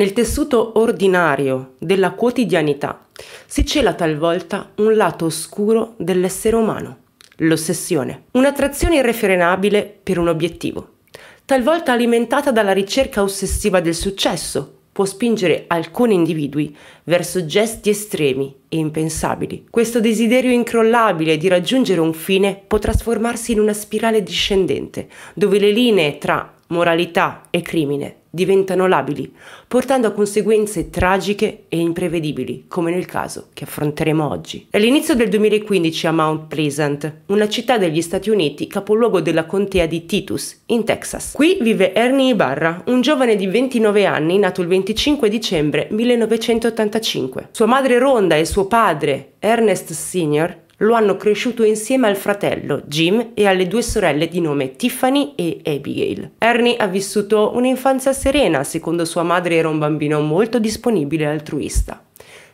Nel tessuto ordinario della quotidianità si cela talvolta un lato oscuro dell'essere umano, l'ossessione, un'attrazione irrefrenabile per un obiettivo. Talvolta alimentata dalla ricerca ossessiva del successo, può spingere alcuni individui verso gesti estremi e impensabili. Questo desiderio incrollabile di raggiungere un fine può trasformarsi in una spirale discendente, dove le linee tra moralità e crimine diventano labili, portando a conseguenze tragiche e imprevedibili, come nel caso che affronteremo oggi. È l'inizio del 2015 a Mount Pleasant, una città degli Stati Uniti, capoluogo della contea di Titus, in Texas. Qui vive Ernie Ibarra, un giovane di 29 anni nato il 25 dicembre 1985. Sua madre Ronda e suo padre, Ernest Sr., lo hanno cresciuto insieme al fratello Jim e alle due sorelle di nome Tiffany e Abigail. Ernie ha vissuto un'infanzia serena, secondo sua madre era un bambino molto disponibile e altruista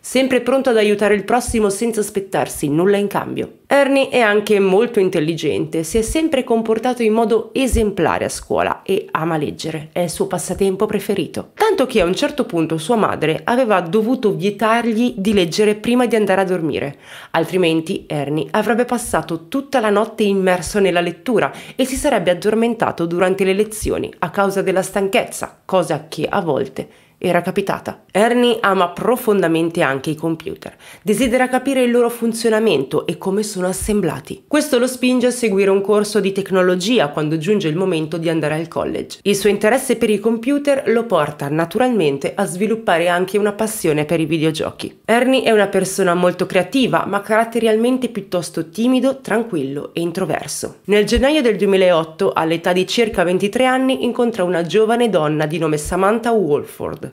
sempre pronto ad aiutare il prossimo senza aspettarsi nulla in cambio. Ernie è anche molto intelligente, si è sempre comportato in modo esemplare a scuola e ama leggere, è il suo passatempo preferito. Tanto che a un certo punto sua madre aveva dovuto vietargli di leggere prima di andare a dormire, altrimenti Ernie avrebbe passato tutta la notte immerso nella lettura e si sarebbe addormentato durante le lezioni a causa della stanchezza, cosa che a volte era capitata. Ernie ama profondamente anche i computer, desidera capire il loro funzionamento e come sono assemblati. Questo lo spinge a seguire un corso di tecnologia quando giunge il momento di andare al college. Il suo interesse per i computer lo porta naturalmente a sviluppare anche una passione per i videogiochi. Ernie è una persona molto creativa, ma caratterialmente piuttosto timido, tranquillo e introverso. Nel gennaio del 2008, all'età di circa 23 anni, incontra una giovane donna di nome Samantha Wolford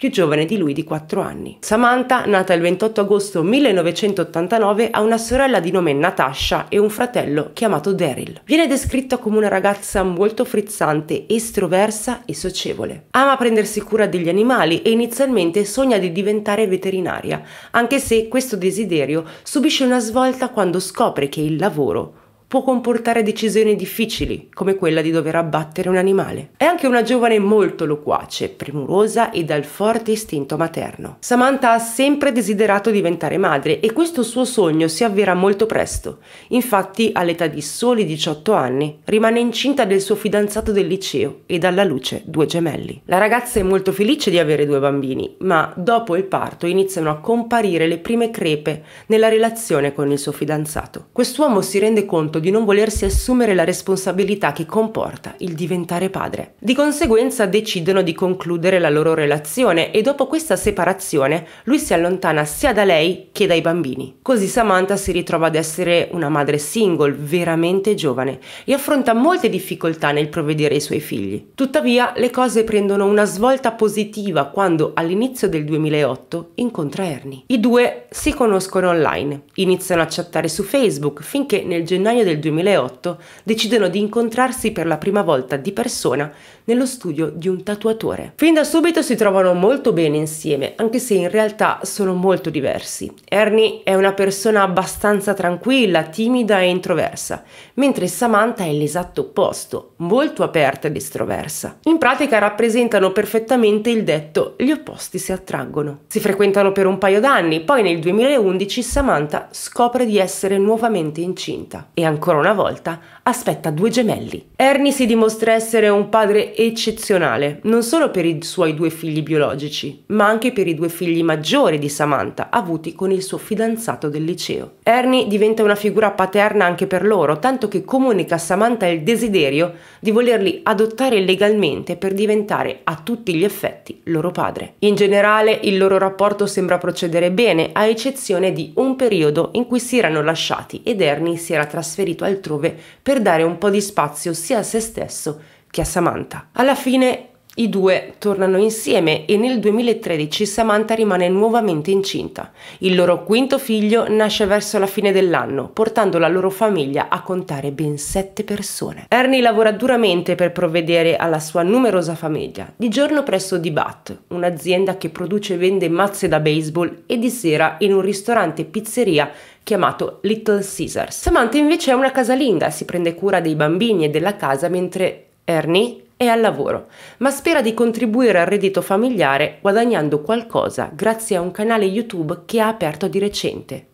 più giovane di lui di 4 anni. Samantha, nata il 28 agosto 1989, ha una sorella di nome Natasha e un fratello chiamato Daryl. Viene descritta come una ragazza molto frizzante, estroversa e socievole. Ama prendersi cura degli animali e inizialmente sogna di diventare veterinaria, anche se questo desiderio subisce una svolta quando scopre che il lavoro può comportare decisioni difficili, come quella di dover abbattere un animale. È anche una giovane molto loquace, premurosa e dal forte istinto materno. Samantha ha sempre desiderato diventare madre e questo suo sogno si avvera molto presto. Infatti, all'età di soli 18 anni, rimane incinta del suo fidanzato del liceo e dalla luce due gemelli. La ragazza è molto felice di avere due bambini, ma dopo il parto iniziano a comparire le prime crepe nella relazione con il suo fidanzato. Quest'uomo si rende conto di non volersi assumere la responsabilità che comporta il diventare padre. Di conseguenza decidono di concludere la loro relazione e dopo questa separazione lui si allontana sia da lei che dai bambini. Così Samantha si ritrova ad essere una madre single, veramente giovane, e affronta molte difficoltà nel provvedere ai suoi figli. Tuttavia le cose prendono una svolta positiva quando all'inizio del 2008 incontra Ernie. I due si conoscono online, iniziano a chattare su Facebook finché nel gennaio del del 2008 decidono di incontrarsi per la prima volta di persona nello studio di un tatuatore. Fin da subito si trovano molto bene insieme, anche se in realtà sono molto diversi. Ernie è una persona abbastanza tranquilla, timida e introversa, mentre Samantha è l'esatto opposto, molto aperta ed estroversa. In pratica rappresentano perfettamente il detto gli opposti si attraggono. Si frequentano per un paio d'anni, poi nel 2011 Samantha scopre di essere nuovamente incinta e ancora una volta aspetta due gemelli. Ernie si dimostra essere un padre eccezionale, non solo per i suoi due figli biologici, ma anche per i due figli maggiori di Samantha, avuti con il suo fidanzato del liceo. Ernie diventa una figura paterna anche per loro, tanto che comunica a Samantha il desiderio di volerli adottare legalmente per diventare a tutti gli effetti loro padre. In generale il loro rapporto sembra procedere bene, a eccezione di un periodo in cui si erano lasciati ed Ernie si era trasferito altrove per dare un po' di spazio sia a se stesso che a Samantha. Alla fine i due tornano insieme e nel 2013 Samantha rimane nuovamente incinta. Il loro quinto figlio nasce verso la fine dell'anno, portando la loro famiglia a contare ben sette persone. Ernie lavora duramente per provvedere alla sua numerosa famiglia, di giorno presso D-Bat, un'azienda che produce e vende mazze da baseball, e di sera in un ristorante pizzeria chiamato Little Caesars. Samantha invece è una casalinga, si prende cura dei bambini e della casa mentre Ernie è al lavoro, ma spera di contribuire al reddito familiare guadagnando qualcosa grazie a un canale YouTube che ha aperto di recente,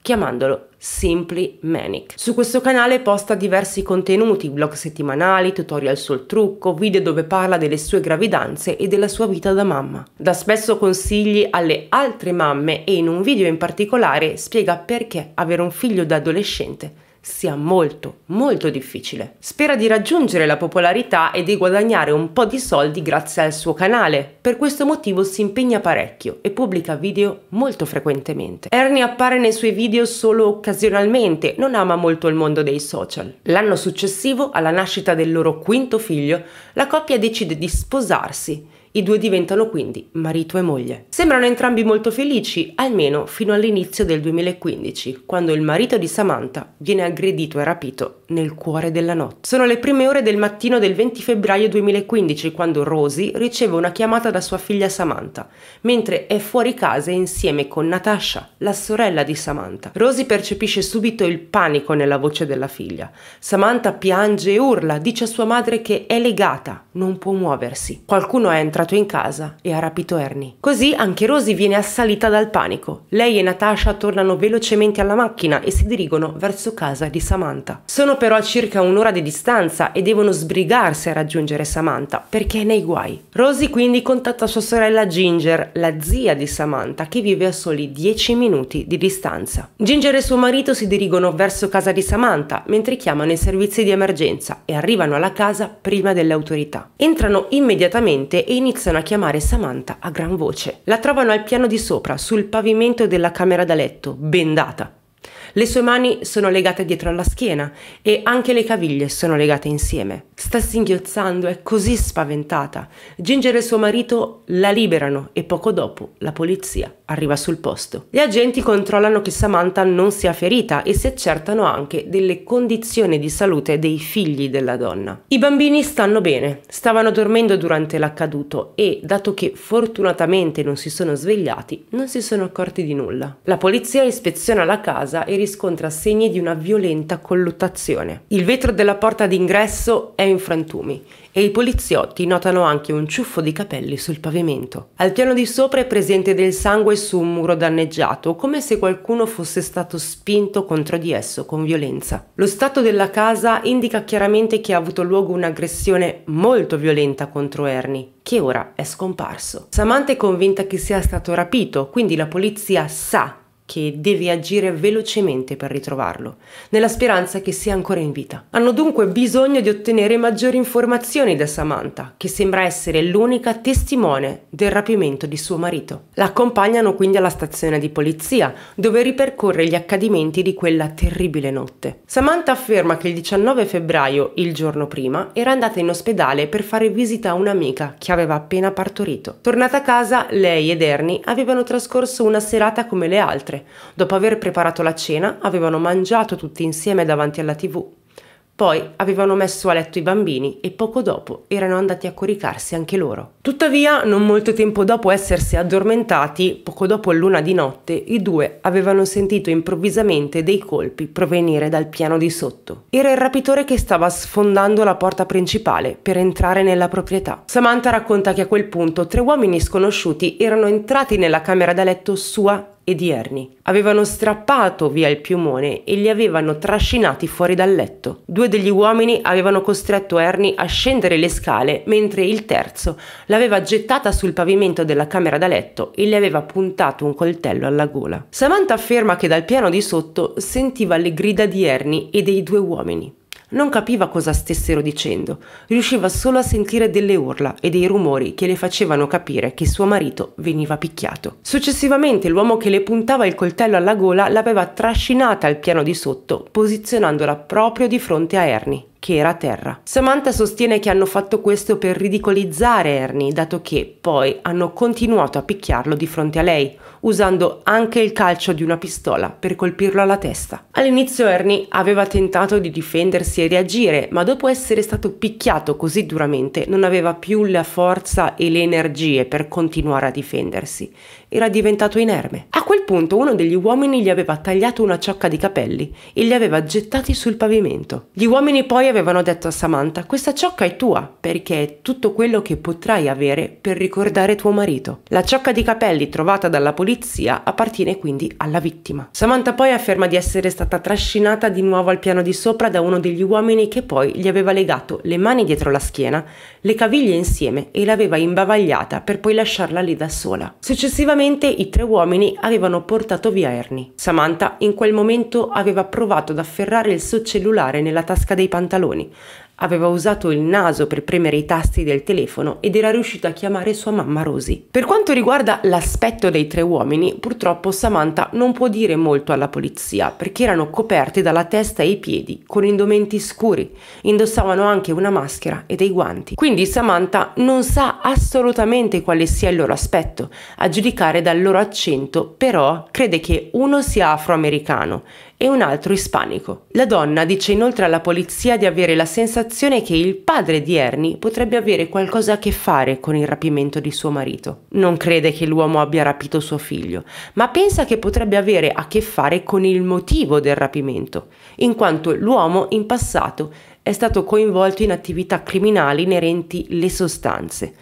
chiamandolo Simply Manic. Su questo canale posta diversi contenuti, blog settimanali, tutorial sul trucco, video dove parla delle sue gravidanze e della sua vita da mamma. Dà spesso consigli alle altre mamme e in un video in particolare spiega perché avere un figlio da adolescente sia molto, molto difficile. Spera di raggiungere la popolarità e di guadagnare un po' di soldi grazie al suo canale. Per questo motivo si impegna parecchio e pubblica video molto frequentemente. Ernie appare nei suoi video solo occasionalmente, non ama molto il mondo dei social. L'anno successivo, alla nascita del loro quinto figlio, la coppia decide di sposarsi i due diventano quindi marito e moglie. Sembrano entrambi molto felici, almeno fino all'inizio del 2015, quando il marito di Samantha viene aggredito e rapito nel cuore della notte. Sono le prime ore del mattino del 20 febbraio 2015 quando Rosy riceve una chiamata da sua figlia Samantha, mentre è fuori casa insieme con Natasha, la sorella di Samantha. Rosy percepisce subito il panico nella voce della figlia. Samantha piange e urla, dice a sua madre che è legata, non può muoversi. Qualcuno è entrato in casa e ha rapito Ernie. Così anche Rosy viene assalita dal panico. Lei e Natasha tornano velocemente alla macchina e si dirigono verso casa di Samantha. Sono sono però a circa un'ora di distanza e devono sbrigarsi a raggiungere Samantha perché è nei guai. Rosie quindi contatta sua sorella Ginger, la zia di Samantha, che vive a soli 10 minuti di distanza. Ginger e suo marito si dirigono verso casa di Samantha mentre chiamano i servizi di emergenza e arrivano alla casa prima delle autorità. Entrano immediatamente e iniziano a chiamare Samantha a gran voce. La trovano al piano di sopra, sul pavimento della camera da letto, bendata. Le sue mani sono legate dietro alla schiena e anche le caviglie sono legate insieme. Sta singhiozzando, è così spaventata. Ginger e suo marito la liberano e poco dopo la polizia arriva sul posto. Gli agenti controllano che Samantha non sia ferita e si accertano anche delle condizioni di salute dei figli della donna. I bambini stanno bene, stavano dormendo durante l'accaduto e, dato che fortunatamente non si sono svegliati, non si sono accorti di nulla. La polizia ispeziona la casa e riscontra segni di una violenta colluttazione. Il vetro della porta d'ingresso è in frantumi e i poliziotti notano anche un ciuffo di capelli sul pavimento. Al piano di sopra è presente del sangue su un muro danneggiato, come se qualcuno fosse stato spinto contro di esso con violenza. Lo stato della casa indica chiaramente che ha avuto luogo un'aggressione molto violenta contro Ernie, che ora è scomparso. Samantha è convinta che sia stato rapito, quindi la polizia sa che devi agire velocemente per ritrovarlo, nella speranza che sia ancora in vita. Hanno dunque bisogno di ottenere maggiori informazioni da Samantha, che sembra essere l'unica testimone del rapimento di suo marito. L'accompagnano quindi alla stazione di polizia, dove ripercorre gli accadimenti di quella terribile notte. Samantha afferma che il 19 febbraio, il giorno prima, era andata in ospedale per fare visita a un'amica che aveva appena partorito. Tornata a casa, lei ed Ernie avevano trascorso una serata come le altre altre. Dopo aver preparato la cena, avevano mangiato tutti insieme davanti alla tv. Poi avevano messo a letto i bambini e poco dopo erano andati a coricarsi anche loro. Tuttavia, non molto tempo dopo essersi addormentati, poco dopo l'una di notte, i due avevano sentito improvvisamente dei colpi provenire dal piano di sotto. Era il rapitore che stava sfondando la porta principale per entrare nella proprietà. Samantha racconta che a quel punto tre uomini sconosciuti erano entrati nella camera da letto sua e di Ernie. Avevano strappato via il piumone e li avevano trascinati fuori dal letto. Due degli uomini avevano costretto Ernie a scendere le scale, mentre il terzo l'aveva gettata sul pavimento della camera da letto e le aveva puntato un coltello alla gola. Samantha afferma che dal piano di sotto sentiva le grida di Ernie e dei due uomini. Non capiva cosa stessero dicendo, riusciva solo a sentire delle urla e dei rumori che le facevano capire che suo marito veniva picchiato. Successivamente l'uomo che le puntava il coltello alla gola l'aveva trascinata al piano di sotto, posizionandola proprio di fronte a Ernie che era a terra. Samantha sostiene che hanno fatto questo per ridicolizzare Ernie, dato che poi hanno continuato a picchiarlo di fronte a lei, usando anche il calcio di una pistola per colpirlo alla testa. All'inizio Ernie aveva tentato di difendersi e reagire, ma dopo essere stato picchiato così duramente non aveva più la forza e le energie per continuare a difendersi era diventato inerme. A quel punto uno degli uomini gli aveva tagliato una ciocca di capelli e li aveva gettati sul pavimento. Gli uomini poi avevano detto a Samantha questa ciocca è tua perché è tutto quello che potrai avere per ricordare tuo marito. La ciocca di capelli trovata dalla polizia appartiene quindi alla vittima. Samantha poi afferma di essere stata trascinata di nuovo al piano di sopra da uno degli uomini che poi gli aveva legato le mani dietro la schiena, le caviglie insieme e l'aveva imbavagliata per poi lasciarla lì da sola. Successivamente Fortunatamente i tre uomini avevano portato via Ernie. Samantha in quel momento aveva provato ad afferrare il suo cellulare nella tasca dei pantaloni, Aveva usato il naso per premere i tasti del telefono ed era riuscita a chiamare sua mamma Rosie. Per quanto riguarda l'aspetto dei tre uomini, purtroppo Samantha non può dire molto alla polizia perché erano coperti dalla testa e i piedi con indumenti scuri, indossavano anche una maschera e dei guanti. Quindi Samantha non sa assolutamente quale sia il loro aspetto, a giudicare dal loro accento, però crede che uno sia afroamericano e un altro ispanico. La donna dice inoltre alla polizia di avere la sensazione che il padre di Ernie potrebbe avere qualcosa a che fare con il rapimento di suo marito. Non crede che l'uomo abbia rapito suo figlio, ma pensa che potrebbe avere a che fare con il motivo del rapimento, in quanto l'uomo in passato è stato coinvolto in attività criminali inerenti le sostanze,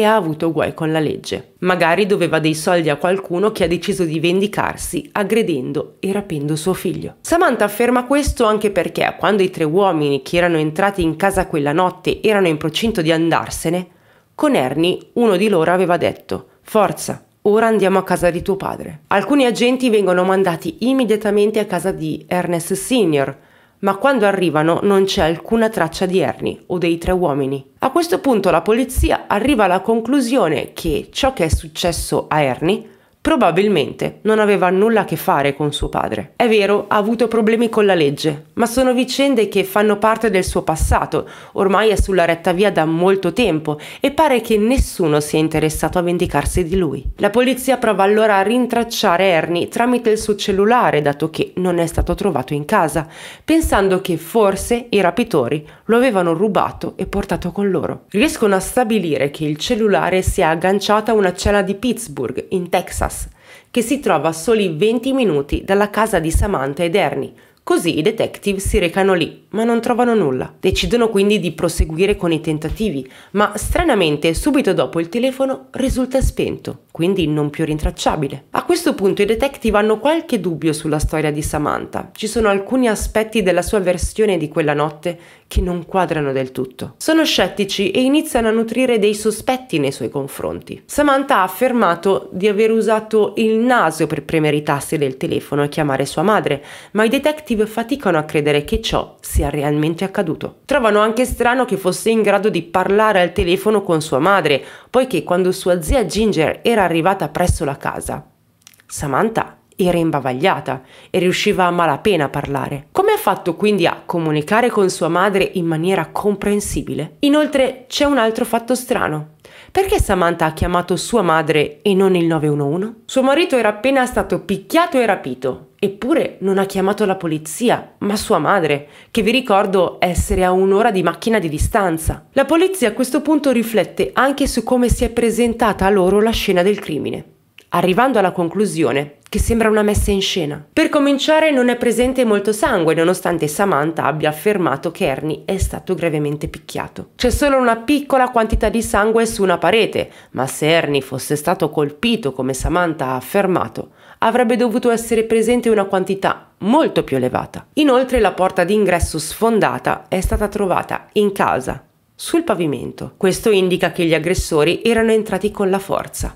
e ha avuto guai con la legge. Magari doveva dei soldi a qualcuno che ha deciso di vendicarsi aggredendo e rapendo suo figlio. Samantha afferma questo anche perché quando i tre uomini che erano entrati in casa quella notte erano in procinto di andarsene, con Ernie uno di loro aveva detto Forza, ora andiamo a casa di tuo padre. Alcuni agenti vengono mandati immediatamente a casa di Ernest Sr., ma quando arrivano non c'è alcuna traccia di Ernie o dei tre uomini. A questo punto la polizia arriva alla conclusione che ciò che è successo a Ernie Probabilmente non aveva nulla a che fare con suo padre. È vero, ha avuto problemi con la legge, ma sono vicende che fanno parte del suo passato, ormai è sulla retta via da molto tempo e pare che nessuno sia interessato a vendicarsi di lui. La polizia prova allora a rintracciare Ernie tramite il suo cellulare, dato che non è stato trovato in casa, pensando che forse i rapitori lo avevano rubato e portato con loro. Riescono a stabilire che il cellulare sia agganciato a una cella di Pittsburgh, in Texas che si trova a soli 20 minuti dalla casa di Samantha ed Ernie. Così i detective si recano lì, ma non trovano nulla. Decidono quindi di proseguire con i tentativi, ma stranamente subito dopo il telefono risulta spento, quindi non più rintracciabile. A questo punto i detective hanno qualche dubbio sulla storia di Samantha. Ci sono alcuni aspetti della sua versione di quella notte che non quadrano del tutto. Sono scettici e iniziano a nutrire dei sospetti nei suoi confronti. Samantha ha affermato di aver usato il naso per premere i tasti del telefono e chiamare sua madre, ma i detective faticano a credere che ciò sia realmente accaduto. Trovano anche strano che fosse in grado di parlare al telefono con sua madre, poiché quando sua zia Ginger era arrivata presso la casa, Samantha era imbavagliata e riusciva a malapena a parlare. Come ha fatto quindi a comunicare con sua madre in maniera comprensibile? Inoltre c'è un altro fatto strano. Perché Samantha ha chiamato sua madre e non il 911? Suo marito era appena stato picchiato e rapito, eppure non ha chiamato la polizia, ma sua madre, che vi ricordo essere a un'ora di macchina di distanza. La polizia a questo punto riflette anche su come si è presentata a loro la scena del crimine, arrivando alla conclusione che sembra una messa in scena. Per cominciare non è presente molto sangue, nonostante Samantha abbia affermato che Ernie è stato gravemente picchiato. C'è solo una piccola quantità di sangue su una parete, ma se Ernie fosse stato colpito come Samantha ha affermato, avrebbe dovuto essere presente una quantità molto più elevata. Inoltre la porta d'ingresso sfondata è stata trovata in casa, sul pavimento. Questo indica che gli aggressori erano entrati con la forza.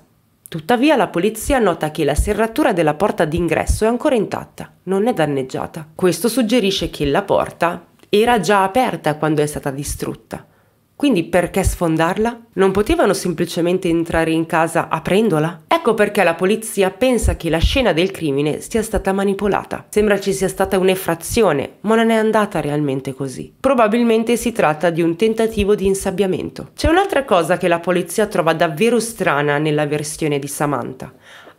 Tuttavia la polizia nota che la serratura della porta d'ingresso è ancora intatta, non è danneggiata. Questo suggerisce che la porta era già aperta quando è stata distrutta. Quindi perché sfondarla? Non potevano semplicemente entrare in casa aprendola? Ecco perché la polizia pensa che la scena del crimine sia stata manipolata. Sembra ci sia stata un'effrazione, ma non è andata realmente così. Probabilmente si tratta di un tentativo di insabbiamento. C'è un'altra cosa che la polizia trova davvero strana nella versione di Samantha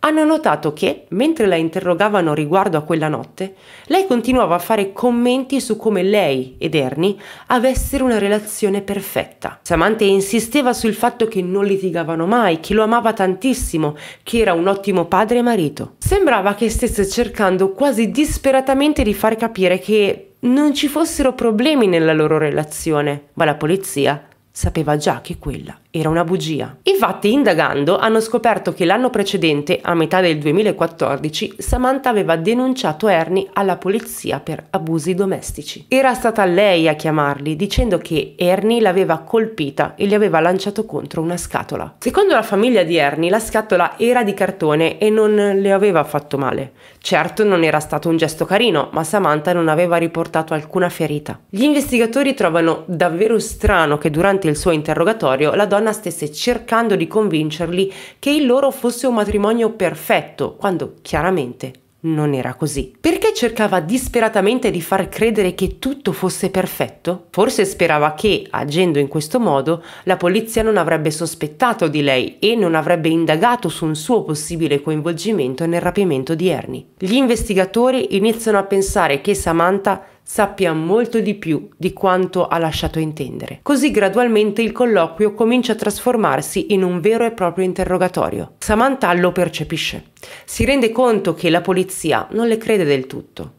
hanno notato che, mentre la interrogavano riguardo a quella notte, lei continuava a fare commenti su come lei ed Ernie avessero una relazione perfetta. Samantha insisteva sul fatto che non litigavano mai, che lo amava tantissimo, che era un ottimo padre e marito. Sembrava che stesse cercando quasi disperatamente di far capire che non ci fossero problemi nella loro relazione, ma la polizia sapeva già che quella era una bugia. Infatti, indagando, hanno scoperto che l'anno precedente, a metà del 2014, Samantha aveva denunciato Ernie alla polizia per abusi domestici. Era stata lei a chiamarli, dicendo che Ernie l'aveva colpita e gli aveva lanciato contro una scatola. Secondo la famiglia di Ernie, la scatola era di cartone e non le aveva fatto male. Certo, non era stato un gesto carino, ma Samantha non aveva riportato alcuna ferita. Gli investigatori trovano davvero strano che durante il suo interrogatorio la donna donna stesse cercando di convincerli che il loro fosse un matrimonio perfetto, quando chiaramente non era così. Perché cercava disperatamente di far credere che tutto fosse perfetto? Forse sperava che, agendo in questo modo, la polizia non avrebbe sospettato di lei e non avrebbe indagato su un suo possibile coinvolgimento nel rapimento di Ernie. Gli investigatori iniziano a pensare che Samantha sappia molto di più di quanto ha lasciato intendere. Così gradualmente il colloquio comincia a trasformarsi in un vero e proprio interrogatorio. Samantha lo percepisce. Si rende conto che la polizia non le crede del tutto tutto.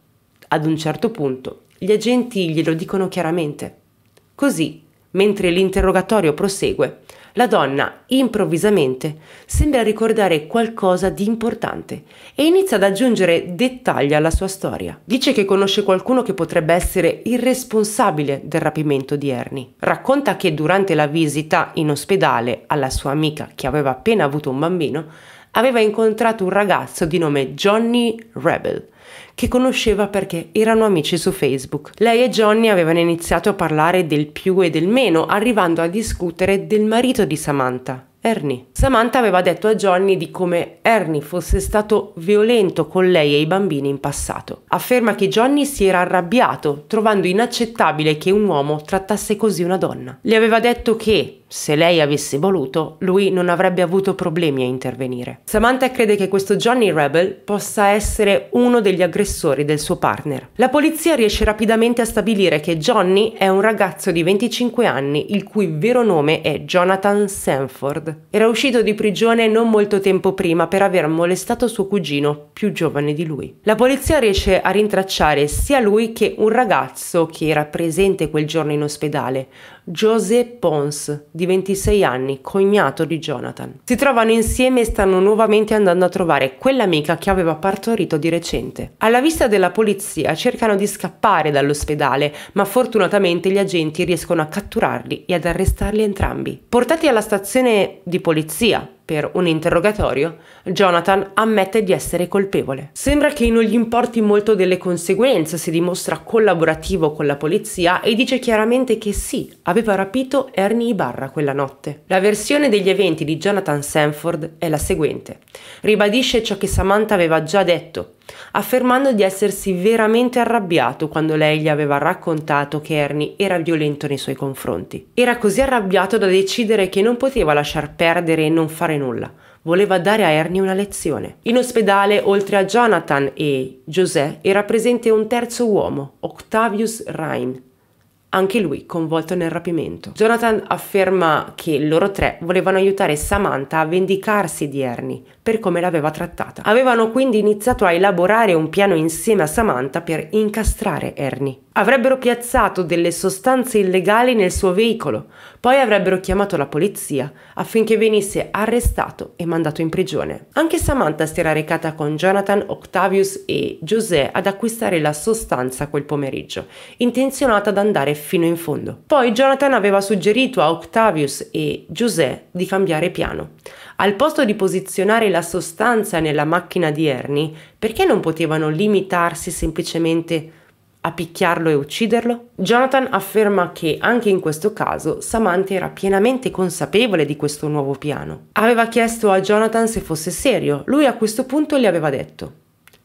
Ad un certo punto gli agenti glielo dicono chiaramente. Così, mentre l'interrogatorio prosegue, la donna improvvisamente sembra ricordare qualcosa di importante e inizia ad aggiungere dettagli alla sua storia. Dice che conosce qualcuno che potrebbe essere il responsabile del rapimento di Ernie. Racconta che durante la visita in ospedale alla sua amica che aveva appena avuto un bambino, aveva incontrato un ragazzo di nome Johnny Rebel che conosceva perché erano amici su Facebook. Lei e Johnny avevano iniziato a parlare del più e del meno, arrivando a discutere del marito di Samantha, Ernie. Samantha aveva detto a Johnny di come Ernie fosse stato violento con lei e i bambini in passato. Afferma che Johnny si era arrabbiato, trovando inaccettabile che un uomo trattasse così una donna. Le aveva detto che se lei avesse voluto, lui non avrebbe avuto problemi a intervenire. Samantha crede che questo Johnny Rebel possa essere uno degli aggressori del suo partner. La polizia riesce rapidamente a stabilire che Johnny è un ragazzo di 25 anni il cui vero nome è Jonathan Sanford. Era uscito di prigione non molto tempo prima per aver molestato suo cugino più giovane di lui. La polizia riesce a rintracciare sia lui che un ragazzo che era presente quel giorno in ospedale, José Pons, di 26 anni, cognato di Jonathan. Si trovano insieme e stanno nuovamente andando a trovare quell'amica che aveva partorito di recente. Alla vista della polizia cercano di scappare dall'ospedale, ma fortunatamente gli agenti riescono a catturarli e ad arrestarli entrambi. Portati alla stazione di polizia, per un interrogatorio, Jonathan ammette di essere colpevole. Sembra che non gli importi molto delle conseguenze, si dimostra collaborativo con la polizia e dice chiaramente che sì, aveva rapito Ernie Ibarra quella notte. La versione degli eventi di Jonathan Sanford è la seguente. Ribadisce ciò che Samantha aveva già detto, affermando di essersi veramente arrabbiato quando lei gli aveva raccontato che Ernie era violento nei suoi confronti. Era così arrabbiato da decidere che non poteva lasciar perdere e non fare nulla. Voleva dare a Ernie una lezione. In ospedale, oltre a Jonathan e José, era presente un terzo uomo, Octavius Rhine, anche lui coinvolto nel rapimento. Jonathan afferma che loro tre volevano aiutare Samantha a vendicarsi di Ernie per come l'aveva trattata. Avevano quindi iniziato a elaborare un piano insieme a Samantha per incastrare Ernie. Avrebbero piazzato delle sostanze illegali nel suo veicolo, poi avrebbero chiamato la polizia affinché venisse arrestato e mandato in prigione. Anche Samantha si era recata con Jonathan, Octavius e José ad acquistare la sostanza quel pomeriggio, intenzionata ad andare fino in fondo. Poi Jonathan aveva suggerito a Octavius e José di cambiare piano. Al posto di posizionare la sostanza nella macchina di Ernie, perché non potevano limitarsi semplicemente a a picchiarlo e ucciderlo? Jonathan afferma che anche in questo caso Samantha era pienamente consapevole di questo nuovo piano. Aveva chiesto a Jonathan se fosse serio, lui a questo punto gli aveva detto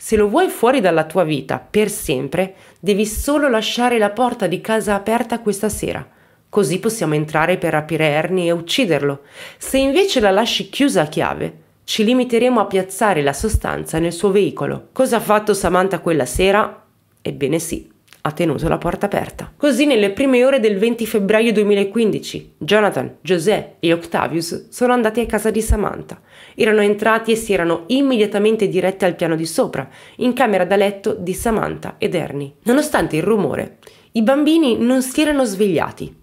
se lo vuoi fuori dalla tua vita per sempre, devi solo lasciare la porta di casa aperta questa sera. Così possiamo entrare per rapire Ernie e ucciderlo. Se invece la lasci chiusa a chiave, ci limiteremo a piazzare la sostanza nel suo veicolo. Cosa ha fatto Samantha quella sera? Ebbene sì, ha tenuto la porta aperta. Così nelle prime ore del 20 febbraio 2015, Jonathan, José e Octavius sono andati a casa di Samantha. Erano entrati e si erano immediatamente diretti al piano di sopra, in camera da letto di Samantha ed Ernie. Nonostante il rumore, i bambini non si erano svegliati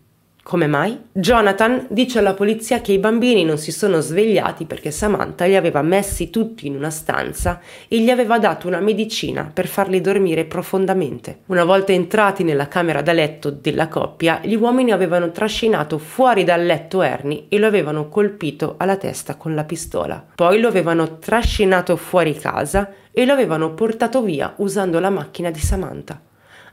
come mai? Jonathan dice alla polizia che i bambini non si sono svegliati perché Samantha li aveva messi tutti in una stanza e gli aveva dato una medicina per farli dormire profondamente. Una volta entrati nella camera da letto della coppia, gli uomini avevano trascinato fuori dal letto Ernie e lo avevano colpito alla testa con la pistola. Poi lo avevano trascinato fuori casa e lo avevano portato via usando la macchina di Samantha.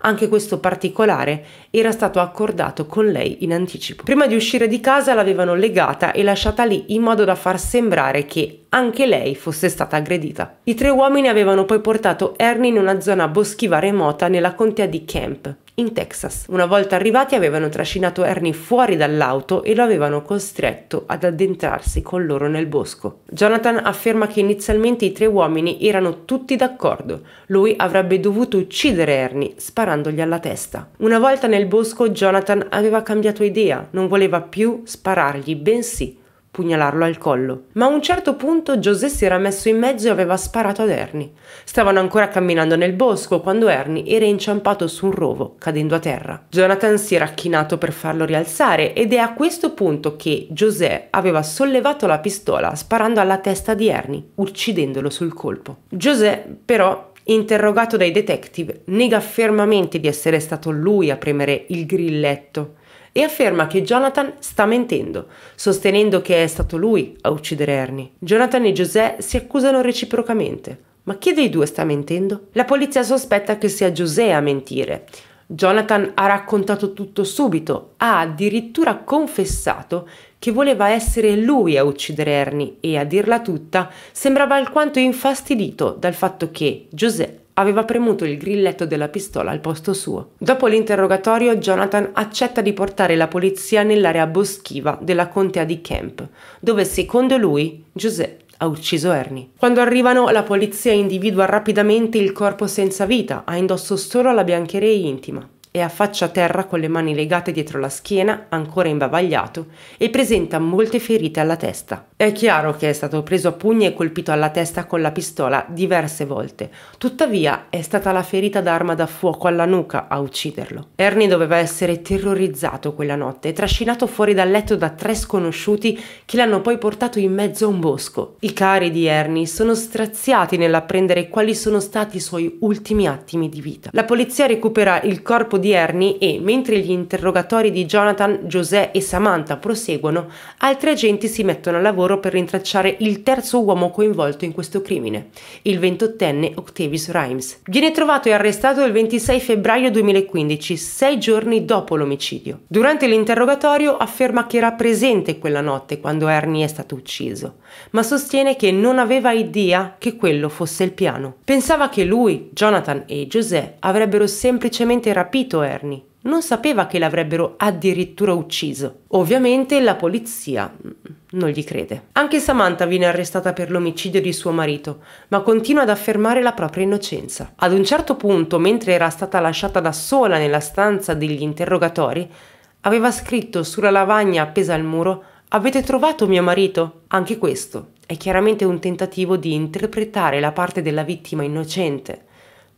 Anche questo particolare era stato accordato con lei in anticipo. Prima di uscire di casa l'avevano legata e lasciata lì in modo da far sembrare che anche lei fosse stata aggredita. I tre uomini avevano poi portato Ernie in una zona boschiva remota nella contea di Kemp, in Texas. Una volta arrivati avevano trascinato Ernie fuori dall'auto e lo avevano costretto ad addentrarsi con loro nel bosco. Jonathan afferma che inizialmente i tre uomini erano tutti d'accordo, lui avrebbe dovuto uccidere Ernie sparandogli alla testa. Una volta nel bosco Jonathan aveva cambiato idea, non voleva più sparargli, bensì pugnalarlo al collo. Ma a un certo punto José si era messo in mezzo e aveva sparato ad Ernie. Stavano ancora camminando nel bosco quando Ernie era inciampato su un rovo, cadendo a terra. Jonathan si era chinato per farlo rialzare ed è a questo punto che José aveva sollevato la pistola sparando alla testa di Ernie, uccidendolo sul colpo. José però Interrogato dai detective, nega fermamente di essere stato lui a premere il grilletto e afferma che Jonathan sta mentendo, sostenendo che è stato lui a uccidere Ernie. Jonathan e José si accusano reciprocamente. Ma chi dei due sta mentendo? La polizia sospetta che sia José a mentire, Jonathan ha raccontato tutto subito, ha addirittura confessato che voleva essere lui a uccidere Ernie e a dirla tutta sembrava alquanto infastidito dal fatto che José aveva premuto il grilletto della pistola al posto suo. Dopo l'interrogatorio, Jonathan accetta di portare la polizia nell'area boschiva della contea di Kemp, dove secondo lui Giuseppe ha ucciso Ernie. Quando arrivano, la polizia individua rapidamente il corpo senza vita, ha indosso solo la biancheria intima. È a faccia a terra con le mani legate dietro la schiena, ancora imbavagliato, e presenta molte ferite alla testa. È chiaro che è stato preso a pugni e colpito alla testa con la pistola diverse volte, tuttavia è stata la ferita d'arma da fuoco alla nuca a ucciderlo. Ernie doveva essere terrorizzato quella notte e trascinato fuori dal letto da tre sconosciuti che l'hanno poi portato in mezzo a un bosco. I cari di Ernie sono straziati nell'apprendere quali sono stati i suoi ultimi attimi di vita. La polizia recupera il corpo di Ernie e, mentre gli interrogatori di Jonathan, José e Samantha proseguono, altri agenti si mettono al lavoro loro per rintracciare il terzo uomo coinvolto in questo crimine, il 28enne Octavius Rimes. Viene trovato e arrestato il 26 febbraio 2015, sei giorni dopo l'omicidio. Durante l'interrogatorio afferma che era presente quella notte quando Ernie è stato ucciso, ma sostiene che non aveva idea che quello fosse il piano. Pensava che lui, Jonathan e José avrebbero semplicemente rapito Ernie non sapeva che l'avrebbero addirittura ucciso. Ovviamente la polizia mm, non gli crede. Anche Samantha viene arrestata per l'omicidio di suo marito, ma continua ad affermare la propria innocenza. Ad un certo punto, mentre era stata lasciata da sola nella stanza degli interrogatori, aveva scritto sulla lavagna appesa al muro Avete trovato mio marito? Anche questo è chiaramente un tentativo di interpretare la parte della vittima innocente,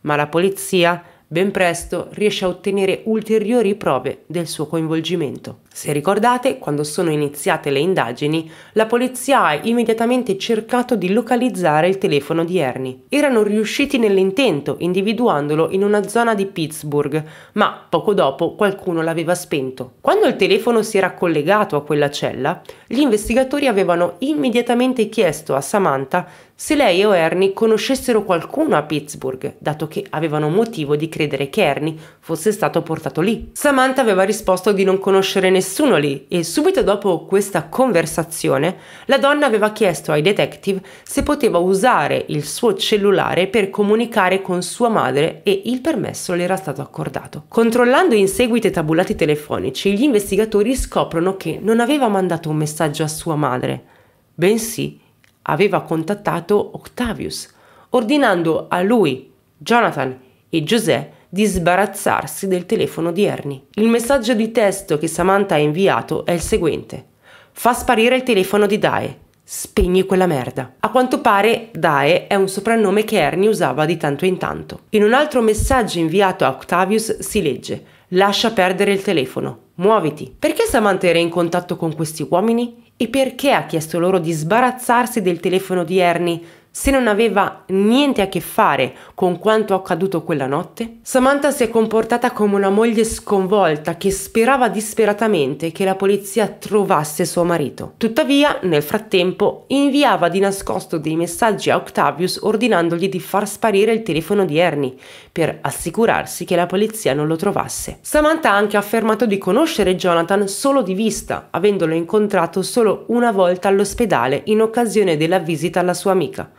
ma la polizia Ben presto riesce a ottenere ulteriori prove del suo coinvolgimento. Se ricordate, quando sono iniziate le indagini, la polizia ha immediatamente cercato di localizzare il telefono di Ernie. Erano riusciti nell'intento, individuandolo in una zona di Pittsburgh, ma poco dopo qualcuno l'aveva spento. Quando il telefono si era collegato a quella cella, gli investigatori avevano immediatamente chiesto a Samantha se lei o Ernie conoscessero qualcuno a Pittsburgh, dato che avevano motivo di credere che Ernie fosse stato portato lì. Samantha aveva risposto di non conoscere nessuno nessuno lì e subito dopo questa conversazione la donna aveva chiesto ai detective se poteva usare il suo cellulare per comunicare con sua madre e il permesso le era stato accordato. Controllando in seguito i tabulati telefonici, gli investigatori scoprono che non aveva mandato un messaggio a sua madre, bensì aveva contattato Octavius, ordinando a lui, Jonathan e Giuseppe di sbarazzarsi del telefono di Ernie. Il messaggio di testo che Samantha ha inviato è il seguente. Fa sparire il telefono di Dae. Spegni quella merda. A quanto pare Dae è un soprannome che Ernie usava di tanto in tanto. In un altro messaggio inviato a Octavius si legge Lascia perdere il telefono. Muoviti. Perché Samantha era in contatto con questi uomini? E perché ha chiesto loro di sbarazzarsi del telefono di Ernie se non aveva niente a che fare con quanto accaduto quella notte? Samantha si è comportata come una moglie sconvolta che sperava disperatamente che la polizia trovasse suo marito. Tuttavia, nel frattempo, inviava di nascosto dei messaggi a Octavius ordinandogli di far sparire il telefono di Ernie per assicurarsi che la polizia non lo trovasse. Samantha ha anche affermato di conoscere Jonathan solo di vista, avendolo incontrato solo una volta all'ospedale in occasione della visita alla sua amica.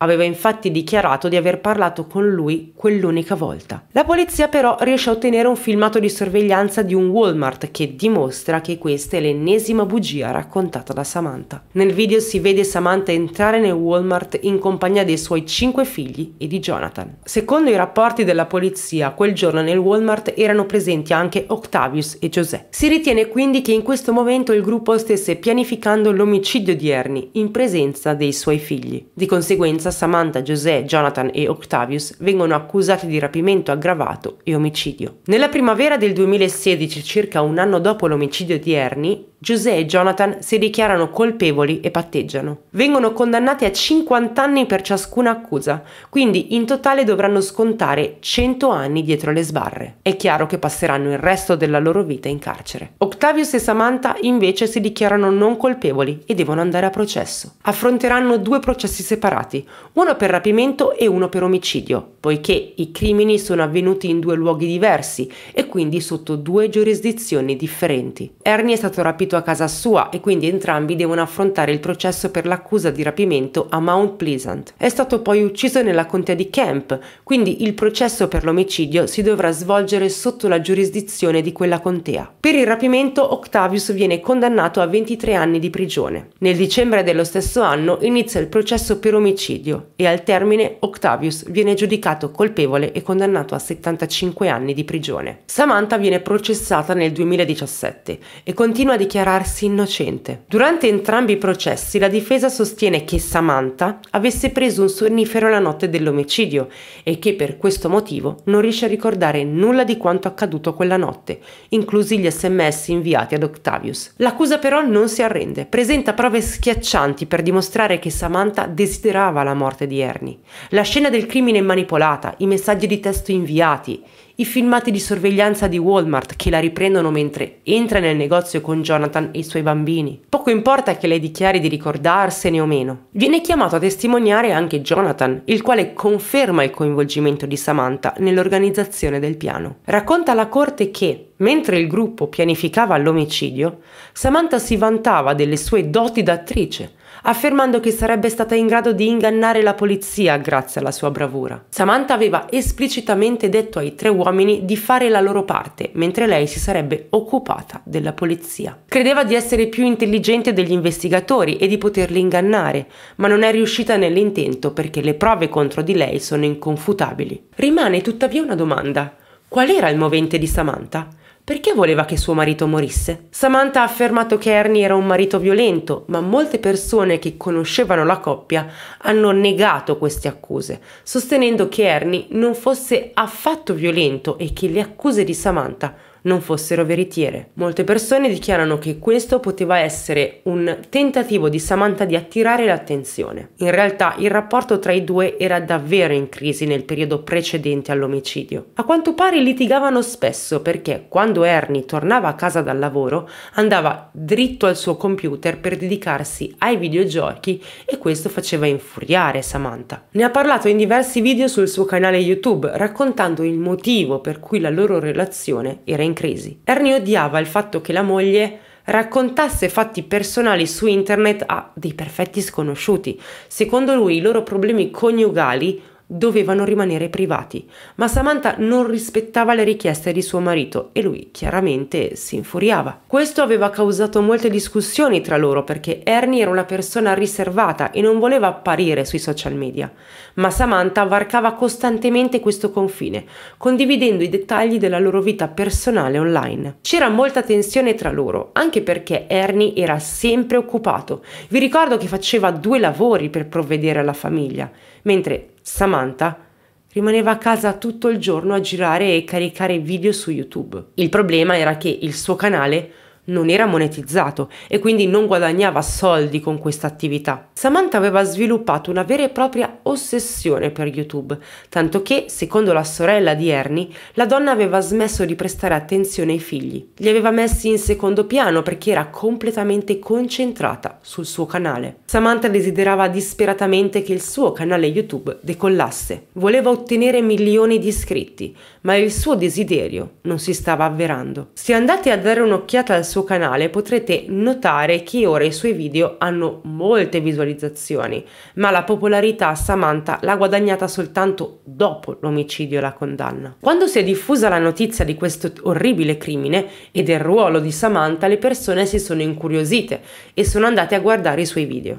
Aveva infatti dichiarato di aver parlato con lui quell'unica volta. La polizia però riesce a ottenere un filmato di sorveglianza di un Walmart che dimostra che questa è l'ennesima bugia raccontata da Samantha. Nel video si vede Samantha entrare nel Walmart in compagnia dei suoi cinque figli e di Jonathan. Secondo i rapporti della polizia, quel giorno nel Walmart erano presenti anche Octavius e José. Si ritiene quindi che in questo momento il gruppo stesse pianificando l'omicidio di Ernie in presenza dei suoi figli. Di conseguenza Constanza, Samantha, José, Jonathan e Octavius vengono accusati di rapimento aggravato e omicidio. Nella primavera del 2016, circa un anno dopo l'omicidio di Ernie, José e Jonathan si dichiarano colpevoli e patteggiano. Vengono condannati a 50 anni per ciascuna accusa, quindi in totale dovranno scontare 100 anni dietro le sbarre. È chiaro che passeranno il resto della loro vita in carcere. Octavius e Samantha invece si dichiarano non colpevoli e devono andare a processo. Affronteranno due processi separati, uno per rapimento e uno per omicidio, poiché i crimini sono avvenuti in due luoghi diversi e quindi sotto due giurisdizioni differenti. Ernie è stato rapito a casa sua e quindi entrambi devono affrontare il processo per l'accusa di rapimento a Mount Pleasant. È stato poi ucciso nella contea di Kemp, quindi il processo per l'omicidio si dovrà svolgere sotto la giurisdizione di quella contea. Per il rapimento Octavius viene condannato a 23 anni di prigione. Nel dicembre dello stesso anno inizia il processo per omicidio omicidio e al termine Octavius viene giudicato colpevole e condannato a 75 anni di prigione. Samantha viene processata nel 2017 e continua a dichiararsi innocente. Durante entrambi i processi la difesa sostiene che Samantha avesse preso un sonnifero la notte dell'omicidio e che per questo motivo non riesce a ricordare nulla di quanto accaduto quella notte, inclusi gli sms inviati ad Octavius. L'accusa però non si arrende, presenta prove schiaccianti per dimostrare che Samantha desiderava la morte di Ernie, la scena del crimine manipolata, i messaggi di testo inviati, i filmati di sorveglianza di Walmart che la riprendono mentre entra nel negozio con Jonathan e i suoi bambini. Poco importa che lei dichiari di ricordarsene o meno. Viene chiamato a testimoniare anche Jonathan, il quale conferma il coinvolgimento di Samantha nell'organizzazione del piano. Racconta alla corte che, mentre il gruppo pianificava l'omicidio, Samantha si vantava delle sue doti d'attrice, affermando che sarebbe stata in grado di ingannare la polizia grazie alla sua bravura. Samantha aveva esplicitamente detto ai tre uomini di fare la loro parte, mentre lei si sarebbe occupata della polizia. Credeva di essere più intelligente degli investigatori e di poterli ingannare, ma non è riuscita nell'intento perché le prove contro di lei sono inconfutabili. Rimane tuttavia una domanda. Qual era il movente di Samantha? Perché voleva che suo marito morisse? Samantha ha affermato che Ernie era un marito violento, ma molte persone che conoscevano la coppia hanno negato queste accuse, sostenendo che Ernie non fosse affatto violento e che le accuse di Samantha non fossero veritiere. Molte persone dichiarano che questo poteva essere un tentativo di Samantha di attirare l'attenzione. In realtà il rapporto tra i due era davvero in crisi nel periodo precedente all'omicidio. A quanto pare litigavano spesso perché quando Ernie tornava a casa dal lavoro andava dritto al suo computer per dedicarsi ai videogiochi e questo faceva infuriare Samantha. Ne ha parlato in diversi video sul suo canale YouTube raccontando il motivo per cui la loro relazione era in crisi. Ernie odiava il fatto che la moglie raccontasse fatti personali su internet a dei perfetti sconosciuti. Secondo lui i loro problemi coniugali dovevano rimanere privati, ma Samantha non rispettava le richieste di suo marito e lui chiaramente si infuriava. Questo aveva causato molte discussioni tra loro perché Ernie era una persona riservata e non voleva apparire sui social media, ma Samantha varcava costantemente questo confine, condividendo i dettagli della loro vita personale online. C'era molta tensione tra loro, anche perché Ernie era sempre occupato. Vi ricordo che faceva due lavori per provvedere alla famiglia, mentre Samantha rimaneva a casa tutto il giorno a girare e caricare video su YouTube. Il problema era che il suo canale non era monetizzato e quindi non guadagnava soldi con questa attività. Samantha aveva sviluppato una vera e propria ossessione per YouTube, tanto che, secondo la sorella di Ernie, la donna aveva smesso di prestare attenzione ai figli. Li aveva messi in secondo piano perché era completamente concentrata sul suo canale. Samantha desiderava disperatamente che il suo canale YouTube decollasse. Voleva ottenere milioni di iscritti, ma il suo desiderio non si stava avverando. Se andate a dare un'occhiata al suo suo canale potrete notare che ora i suoi video hanno molte visualizzazioni, ma la popolarità Samantha l'ha guadagnata soltanto dopo l'omicidio e la condanna. Quando si è diffusa la notizia di questo orribile crimine e del ruolo di Samantha, le persone si sono incuriosite e sono andate a guardare i suoi video.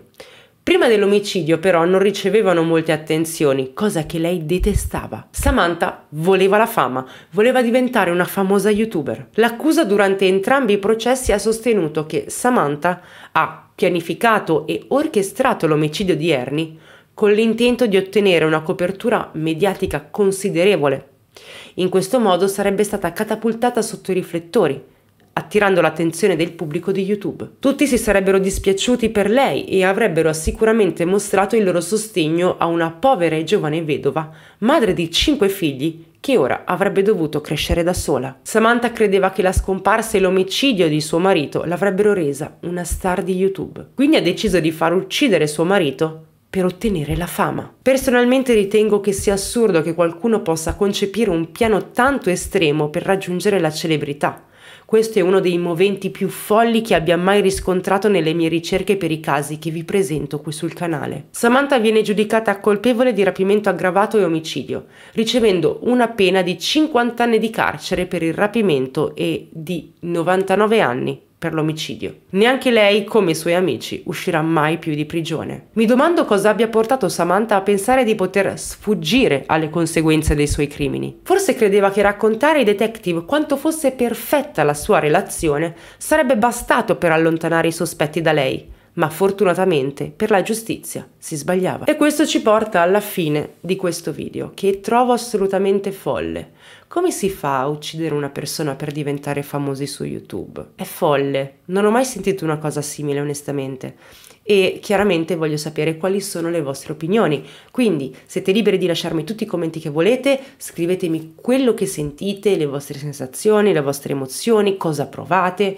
Prima dell'omicidio però non ricevevano molte attenzioni, cosa che lei detestava. Samantha voleva la fama, voleva diventare una famosa youtuber. L'accusa durante entrambi i processi ha sostenuto che Samantha ha pianificato e orchestrato l'omicidio di Ernie con l'intento di ottenere una copertura mediatica considerevole. In questo modo sarebbe stata catapultata sotto i riflettori attirando l'attenzione del pubblico di YouTube. Tutti si sarebbero dispiaciuti per lei e avrebbero sicuramente mostrato il loro sostegno a una povera e giovane vedova, madre di cinque figli, che ora avrebbe dovuto crescere da sola. Samantha credeva che la scomparsa e l'omicidio di suo marito l'avrebbero resa una star di YouTube, quindi ha deciso di far uccidere suo marito per ottenere la fama. Personalmente ritengo che sia assurdo che qualcuno possa concepire un piano tanto estremo per raggiungere la celebrità. Questo è uno dei moventi più folli che abbia mai riscontrato nelle mie ricerche per i casi che vi presento qui sul canale. Samantha viene giudicata colpevole di rapimento aggravato e omicidio, ricevendo una pena di 50 anni di carcere per il rapimento e di 99 anni per l'omicidio. Neanche lei, come i suoi amici, uscirà mai più di prigione. Mi domando cosa abbia portato Samantha a pensare di poter sfuggire alle conseguenze dei suoi crimini. Forse credeva che raccontare ai detective quanto fosse perfetta la sua relazione sarebbe bastato per allontanare i sospetti da lei, ma fortunatamente per la giustizia si sbagliava. E questo ci porta alla fine di questo video, che trovo assolutamente folle. Come si fa a uccidere una persona per diventare famosi su YouTube? È folle, non ho mai sentito una cosa simile onestamente. E chiaramente voglio sapere quali sono le vostre opinioni. Quindi siete liberi di lasciarmi tutti i commenti che volete, scrivetemi quello che sentite, le vostre sensazioni, le vostre emozioni, cosa provate